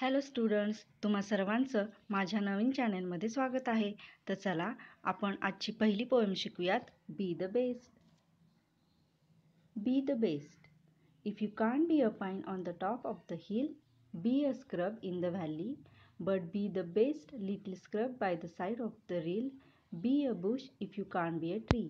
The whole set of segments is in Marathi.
हॅलो स्टुडंट्स तुम्हा सर्वांचं माझ्या नवीन चॅनेलमध्ये स्वागत आहे तर चला आपण आजची पहिली पोएम शिकूयात be the best be the best if you can be a pine on the top of the hill be a scrub in the valley but be the best little scrub by the side of the rill be a bush if you can be a tree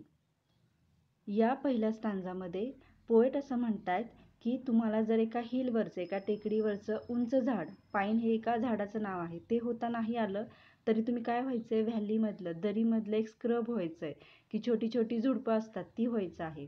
या पहिल्या स्टांजामध्ये पोएट असं म्हणत आहेत की तुम्हाला जर एका हिलवरचं एका टेकडीवरचं उंच झाड पाईन हे एका झाडाचं नाव आहे ते होता नाही आलं तरी तुम्ही काय व्हायचं आहे व्हॅलीमधलं दरीमधलं एक स्क्रब व्हायचं आहे की छोटी छोटी झुडपं असतात ती व्हायचं आहे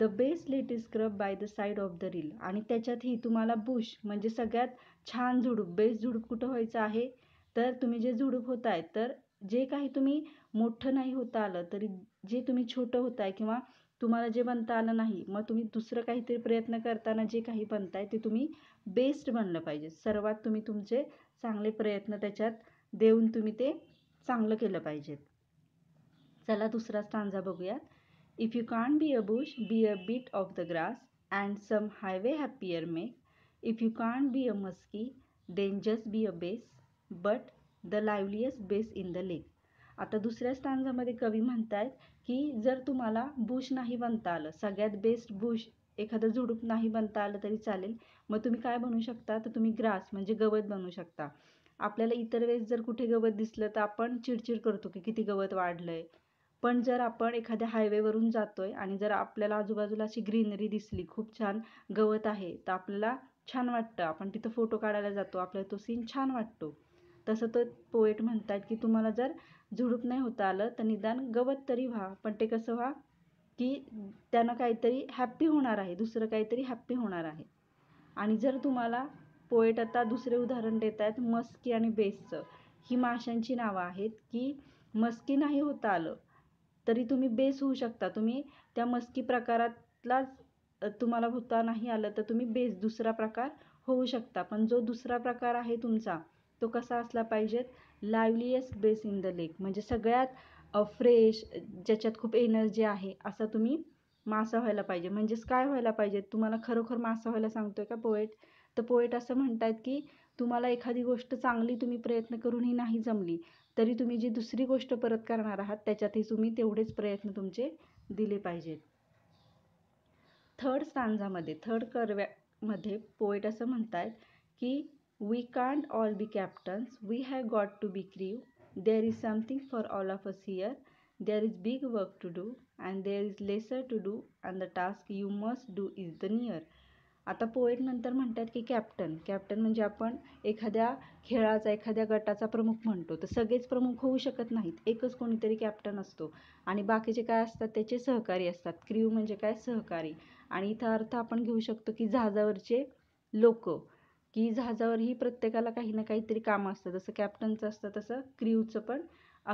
the best little scrub by the side of the rill आणि त्याच्यातही तुम्हाला बुश म्हणजे सगळ्यात छान झुडूप बेस्ट झुडूप कुठं व्हायचं आहे तर तुम्ही जे झुडूप होत आहे तर जे काही तुम्ही मोठं नाही होता आलं तरी जे तुम्ही छोटं होत आहे किंवा तुम्हाला जे बनता आलं नाही मग तुम्ही दुसरं काहीतरी प्रयत्न करताना जे काही बनताय ते तुम्ही बेस्ट बनलं पाहिजे सर्वात तुम्ही तुमचे चांगले प्रयत्न त्याच्यात देऊन तुम्ही ते चांगलं केलं पाहिजेत चला दुसरा स्टांजा बघूयात if you can be a bush be a bit of the grass and some highway happier make if you can be a muskie then be a bass but the liveliest bass in the lake आता दुसऱ्या stanza कवी म्हणतायत की जर तुम्हाला बुश नाही बनता आलं सगळ्यात बेस्ट बुश एखादं झुडूप नाही बनता आलं तरी चालेल मग तुम्ही काय बनू शकता तर तुम्ही ग्रास म्हणजे गवत बनवू शकता आपल्याला इतर वेळेस जर कुठे गवत दिसलं तर आपण चिडचिड करतो की किती गवत वाढलंय पण जर आपण एखाद्या हायवेवरून जातोय आणि जर आपल्याला आजूबाजूला अशी ग्रीनरी दिसली खूप छान गवत आहे तर आपल्याला छान वाटतं आपण तिथं फोटो काढायला जातो आपल्याला तो सीन छान वाटतो तसं तर पोएट म्हणतात की तुम्हाला जर झुडूप नाही होता आलं तर निदान गवत तरी व्हा पण ते कसं व्हा की त्यानं काहीतरी हॅप्पी होणार आहे दुसरं काहीतरी हॅप्पी होणार आहे आणि जर तुम्हाला पोएट आता दुसरे उदाहरण देत आहेत मस्की आणि बेसचं ही माशांची नावं आहेत की मस्की नाही होता आलं तरी तुम्ही बेस होऊ शकता तुम्ही त्या मस्की प्रकारातला तुम्हाला होता नाही आलं तर तुम्ही बेस दुसरा प्रकार होऊ शकता पण जो दुसरा प्रकार आहे तुमचा तो कसा असला पाहिजेत liveliest bass in the lake म्हणजे सगळ्यात फ्रेश ज्याच्यात खूप एनर्जी आहे असा तुम्ही मासा व्हायला पाहिजे म्हणजेच काय व्हायला पाहिजे तुम्हाला खरोखर मासा व्हायला सांगतोय का पोएट तर पोएट असं म्हणतात की तुम्हाला एखादी गोष्ट चांगली तुम्ही प्रयत्न करूनही नाही जमली तरी तुम्ही जी दुसरी गोष्ट परत करणार आहात त्याच्यातही तुम्ही तेवढेच प्रयत्न तुमचे दिले पाहिजेत थर्ड सांजामध्ये थर्ड कर्व्यामध्ये पोएट असं म्हणतात की we can't all be captains we have got to be crew there is something for all of us here. There is big work to do and there is lesser to do and the task you must do is the near आता पोएट नंतर म्हणतात की कॅप्टन कॅप्टन म्हणजे आपण एखाद्या खेळाचा एखाद्या गटाचा प्रमुख म्हणतो तर सगळेच प्रमुख होऊ शकत नाहीत एकच कोणीतरी कॅप्टन असतो आणि बाकीचे काय असतात त्याचे सहकारी असतात क्रिव म्हणजे काय सहकारी आणि इथं अर्थ आपण घेऊ शकतो की जहाजावरचे लोक की जहाजावरही प्रत्येकाला काही ना काहीतरी काम असतं जसं कॅप्टनचं असतं तसं क्रिवचं पण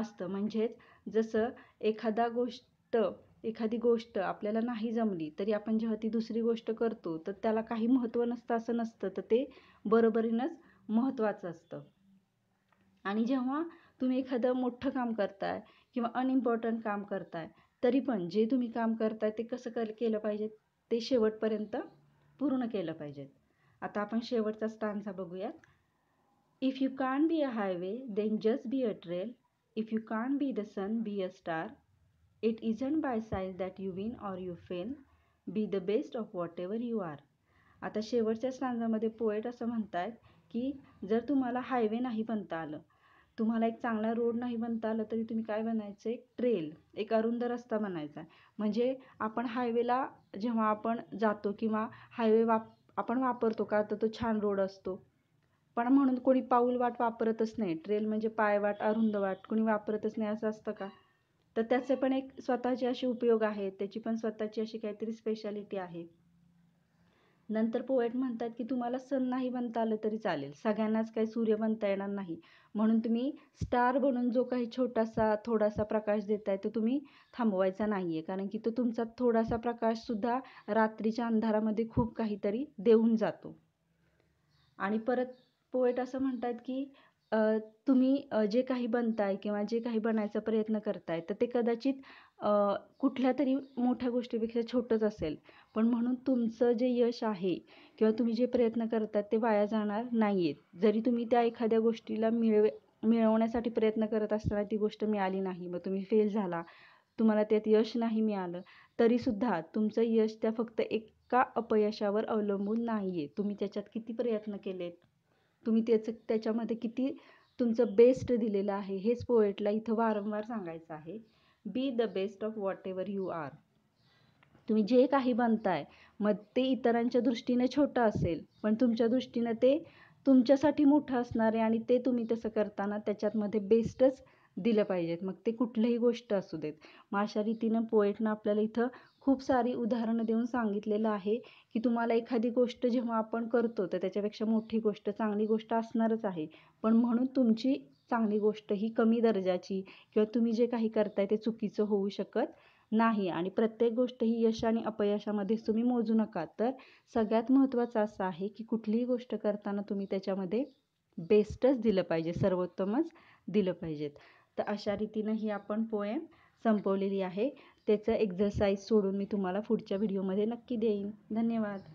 असतं म्हणजेच जसं एखादा गोष्ट एखादी गोष्ट आपल्याला नाही जमली तरी आपण जेव्हा ती दुसरी गोष्ट करतो तर त्याला काही महत्त्व नसतं असं नसतं तर ते बरोबरीनंच महत्त्वाचं असतं आणि जेव्हा तुम्ही एखादं मोठं काम करताय किंवा अनइम्पॉर्टंट काम करताय तरी पण जे तुम्ही काम करताय ते कसं कर केलं पाहिजे ते शेवटपर्यंत पूर्ण केलं पाहिजेत आता आपण शेवटचा स्टांजा बघूयात if you can be a highway then just be a trail if you can be the sun be a star it isn't by size that you win or you fail be the best of whatever you are आता शेवटच्या स्टांजामध्ये पोएट असं आहेत की जर तुम्हाला हायवे नाही बनता आलं तुम्हाला एक चांगला रोड नाही बनता आलं तरी तुम्ही काय बनायचं एक ट्रेल एक अरुंद रस्ता बनायचा म्हणजे आपण हायवेला जेव्हा आपण जातो किंवा हायवे वाप आपण वापरतो का तर तो छान रोड असतो पण म्हणून कोणी पाऊल वाट वापरतच नाही ट्रेल म्हणजे पायवाट अरुंद वाट कोणी वापरतच नाही असं असतं का तर त्याचे पण एक स्वतःचे असे उपयोग आहेत त्याची पण स्वतःची अशी काहीतरी स्पेशालिटी आहे नंतर पोएट म्हणतात की तुम्हाला सन नाही बनता आलं तरी चालेल सगळ्यांनाच काही सूर्य बनता येणार नाही म्हणून तुम्ही स्टार बनून जो काही छोटासा थोडासा प्रकाश देत आहे तो तुम्ही थांबवायचा नाही आहे कारण की तो तुमचा थोडासा प्रकाशसुद्धा रात्रीच्या अंधारामध्ये खूप काहीतरी देऊन जातो आणि परत पोएट असं म्हणतात की तुम्ही जे काही बनताय किंवा जे काही बनायचा प्रयत्न करताय तर ते कदाचित कुठल्या तरी मोठ्या गोष्टीपेक्षा छोटंच असेल पण म्हणून तुमचं जे यश आहे किंवा तुम्ही जे प्रयत्न करताय ते वाया जाणार नाही आहेत जरी तुम्ही त्या एखाद्या गोष्टीला मिळवे मिळवण्यासाठी प्रयत्न करत असताना ती गोष्ट मिळाली नाही मग तुम्ही फेल झाला तुम्हाला त्यात यश नाही मिळालं तरीसुद्धा तुमचं यश त्या फक्त एका अपयशावर अवलंबून नाही आहे तुम्ही त्याच्यात किती प्रयत्न केलेत तुम्ही त्याचं त्याच्यामध्ये किती तुमचं बेस्ट दिलेलं आहे हेच पोएटला इथं वारंवार सांगायचं आहे be the best of whatever you are तुम्ही जे काही बनताय मग ते इतरांच्या दृष्टीने छोटं असेल पण तुमच्या दृष्टीनं ते तुमच्यासाठी मोठं असणार आहे आणि ते तुम्ही तसं करताना त्याच्यातमध्ये बेस्टच दिलं पाहिजेत मग ते कुठलीही गोष्ट असू देत मग अशा रीतीनं पोएटनं आपल्याला इथं खूप सारी उदाहरणं देऊन सांगितलेलं आहे की तुम्हाला एखादी गोष्ट जेव्हा आपण करतो तर त्याच्यापेक्षा मोठी गोष्ट चांगली गोष्ट असणारच आहे पण म्हणून तुमची चांगली गोष्ट ही कमी दर्जाची किंवा तुम्ही जे काही करताय ते चुकीचं होऊ शकत नाही आणि प्रत्येक गोष्ट ही यश आणि अपयशामध्ये तुम्ही मोजू नका तर सगळ्यात महत्त्वाचं असं आहे की कुठलीही गोष्ट करताना तुम्ही त्याच्यामध्ये बेस्टच दिलं पाहिजे सर्वोत्तमच दिलं पाहिजेत तर अशा रीतीनं ही आपण पोएम संपवलेली आहे त्याचं एक्झरसाईज सोडून मी तुम्हाला पुढच्या व्हिडिओमध्ये नक्की देईन धन्यवाद